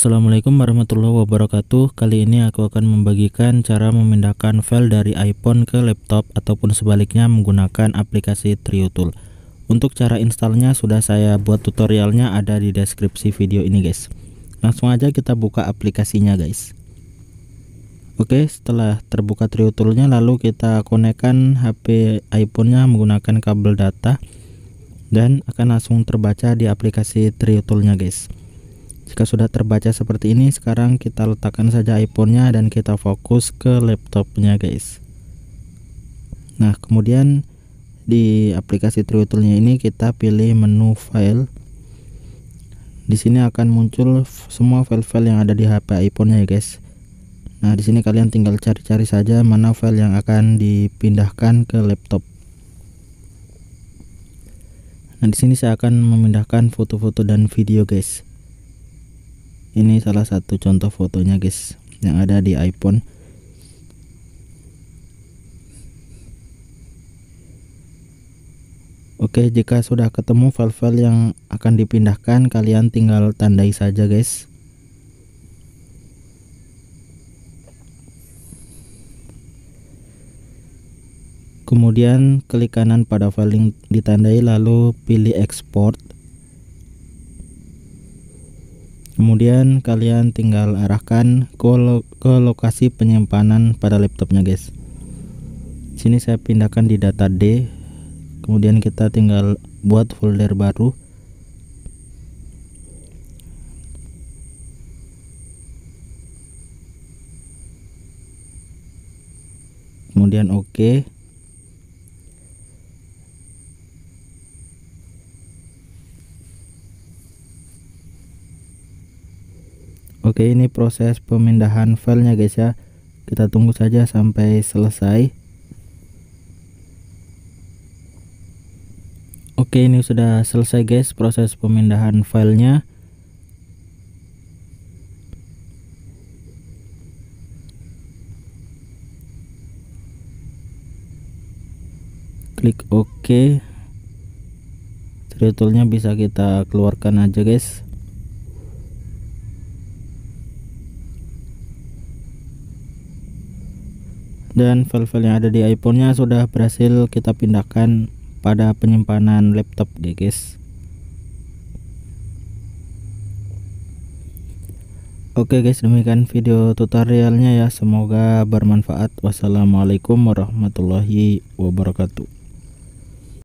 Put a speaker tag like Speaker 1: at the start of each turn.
Speaker 1: Assalamualaikum warahmatullahi wabarakatuh Kali ini aku akan membagikan cara memindahkan file dari iPhone ke laptop ataupun sebaliknya menggunakan aplikasi TrioTool Untuk cara installnya sudah saya buat tutorialnya ada di deskripsi video ini guys Langsung aja kita buka aplikasinya guys Oke setelah terbuka TrioToolnya lalu kita konekkan HP iPhone-nya menggunakan kabel data Dan akan langsung terbaca di aplikasi TrioToolnya guys jika sudah terbaca seperti ini, sekarang kita letakkan saja iPhone-nya dan kita fokus ke laptopnya guys. Nah, kemudian di aplikasi TrueTool-nya ini kita pilih menu file. Di sini akan muncul semua file-file yang ada di HP iPhone-nya ya guys. Nah, di sini kalian tinggal cari-cari saja mana file yang akan dipindahkan ke laptop. Nah, di sini saya akan memindahkan foto-foto dan video, guys ini salah satu contoh fotonya guys yang ada di iPhone Oke jika sudah ketemu file-file yang akan dipindahkan kalian tinggal tandai saja guys Kemudian klik kanan pada file yang ditandai lalu pilih export kemudian kalian tinggal arahkan ke, lo ke lokasi penyimpanan pada laptopnya guys sini saya pindahkan di data D kemudian kita tinggal buat folder baru kemudian oke okay. Oke ini proses pemindahan filenya guys ya kita tunggu saja sampai selesai Oke ini sudah selesai guys proses pemindahan filenya klik OK Tutorialnya bisa kita keluarkan aja guys dan file-file yang ada di iPhone-nya sudah berhasil kita pindahkan pada penyimpanan laptop ya guys Oke guys demikian video tutorialnya ya semoga bermanfaat wassalamualaikum warahmatullahi wabarakatuh